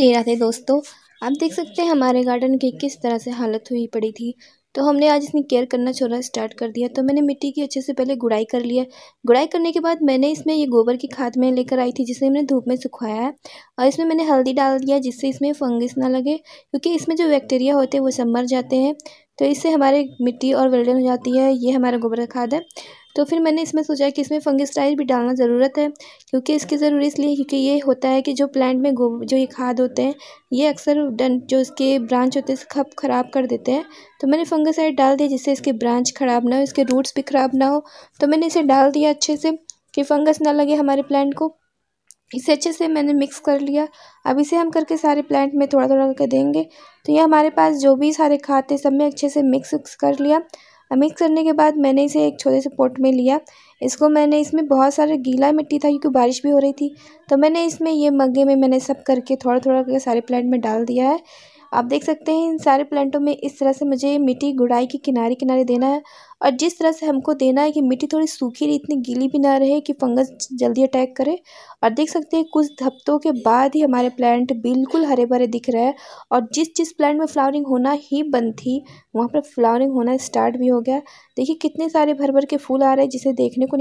श्री राधे दोस्तों आप देख सकते हैं हमारे गार्डन की किस तरह से हालत हुई पड़ी थी तो हमने आज इसमें केयर करना छोड़ना स्टार्ट कर दिया तो मैंने मिट्टी की अच्छे से पहले गुड़ाई कर लिया गुड़ाई करने के बाद मैंने इसमें ये गोबर की खाद में लेकर आई थी जिसे मैंने धूप में सुखाया है और इसमें मैंने हल्दी डाल दिया जिससे इसमें फंगस ना लगे क्योंकि इसमें जो बैक्टीरिया होते हैं वो सब मर जाते हैं तो इससे हमारे मिट्टी और वेल्डन हो जाती है ये हमारा गोबर का खाद है तो फिर मैंने इसमें सोचा कि इसमें फंगिसाइड भी डालना ज़रूरत है क्योंकि इसकी ज़रूरी इसलिए क्योंकि ये होता है कि जो प्लांट में जो ये खाद होते हैं ये अक्सर जो इसके ब्रांच होते हैं खप ख़राब कर देते हैं तो मैंने फंगिसाइड डाल दिया जिससे इसके ब्रांच ख़राब ना हो इसके रूट्स भी ख़राब ना हो तो मैंने इसे डाल दिया अच्छे से कि फंगस ना लगे हमारे प्लांट को इसे अच्छे से मैंने मिक्स कर लिया अब इसे हम करके सारे प्लांट में थोड़ा थोड़ा करके देंगे तो ये हमारे पास जो भी सारे खाद थे सब में अच्छे से मिक्स कर लिया मिक्स करने के बाद मैंने इसे एक छोटे से पोट में लिया इसको मैंने इसमें बहुत सारे गीला मिट्टी था क्योंकि बारिश भी हो रही थी तो मैंने इसमें ये मग्गे में मैंने सब करके थोड़ा थोड़ा करके सारे प्लांट में डाल दिया है आप देख सकते हैं इन सारे प्लांटों में इस तरह से मुझे मिट्टी गुड़ाई के किनारे किनारे देना है और जिस तरह से हमको देना है कि मिट्टी थोड़ी सूखी रही इतनी गीली भी ना रहे कि फंगस जल्दी अटैक करे और देख सकते हैं कुछ हफ्तों के बाद ही हमारे प्लांट बिल्कुल हरे भरे दिख रहे हैं और जिस जिस प्लांट में फ्लावरिंग होना ही बंद थी वहाँ पर फ्लावरिंग होना स्टार्ट भी हो गया देखिए कितने सारे भर भर के फूल आ रहे हैं जिसे देखने को नहीं